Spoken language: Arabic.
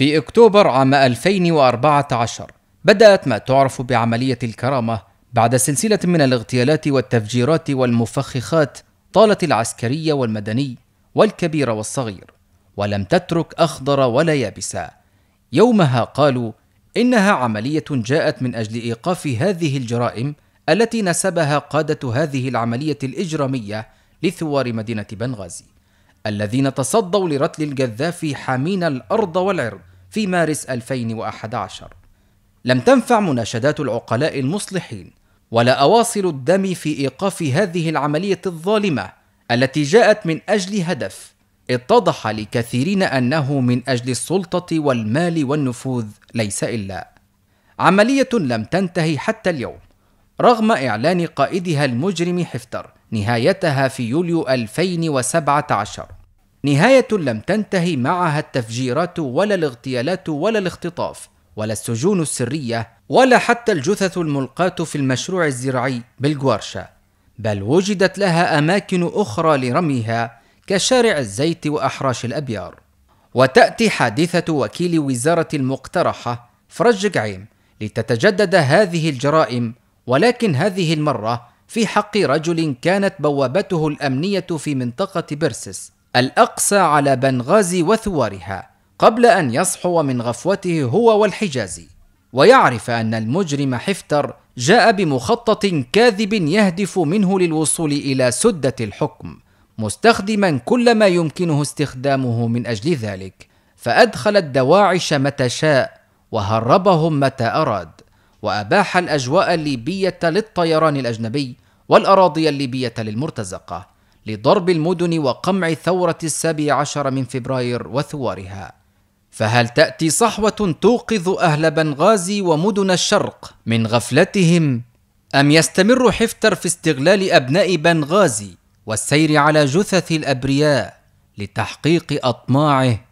في أكتوبر عام 2014 بدأت ما تعرف بعملية الكرامة بعد سلسلة من الاغتيالات والتفجيرات والمفخخات طالت العسكري والمدني والكبير والصغير ولم تترك أخضر ولا يابسا يومها قالوا إنها عملية جاءت من أجل إيقاف هذه الجرائم التي نسبها قادة هذه العملية الإجرامية لثوار مدينة بنغازي الذين تصدوا لرتل الجذافي حامين الأرض والعرض في مارس 2011 لم تنفع مناشدات العقلاء المصلحين ولا أواصل الدم في إيقاف هذه العملية الظالمة التي جاءت من أجل هدف اتضح لكثيرين أنه من أجل السلطة والمال والنفوذ ليس إلا عملية لم تنتهي حتى اليوم رغم إعلان قائدها المجرم حفتر نهايتها في يوليو 2017 نهاية لم تنتهي معها التفجيرات ولا الاغتيالات ولا الاختطاف ولا السجون السرية ولا حتى الجثث الملقاة في المشروع الزراعي بالجوارشا بل وجدت لها أماكن أخرى لرميها كشارع الزيت وأحراش الأبيار وتأتي حادثة وكيل وزارة المقترحة فرج جعيم لتتجدد هذه الجرائم ولكن هذه المرة في حق رجل كانت بوابته الأمنية في منطقة بيرسس الأقصى على بنغازي وثوارها قبل أن يصحو من غفوته هو والحجازي ويعرف أن المجرم حفتر جاء بمخطط كاذب يهدف منه للوصول إلى سدة الحكم مستخدما كل ما يمكنه استخدامه من أجل ذلك فأدخل الدواعش متى شاء وهربهم متى أراد وأباح الأجواء الليبية للطيران الأجنبي والأراضي الليبية للمرتزقة لضرب المدن وقمع ثورة السابع عشر من فبراير وثوارها فهل تأتي صحوة توقظ أهل بنغازي ومدن الشرق من غفلتهم أم يستمر حفتر في استغلال أبناء بنغازي والسير على جثث الأبرياء لتحقيق أطماعه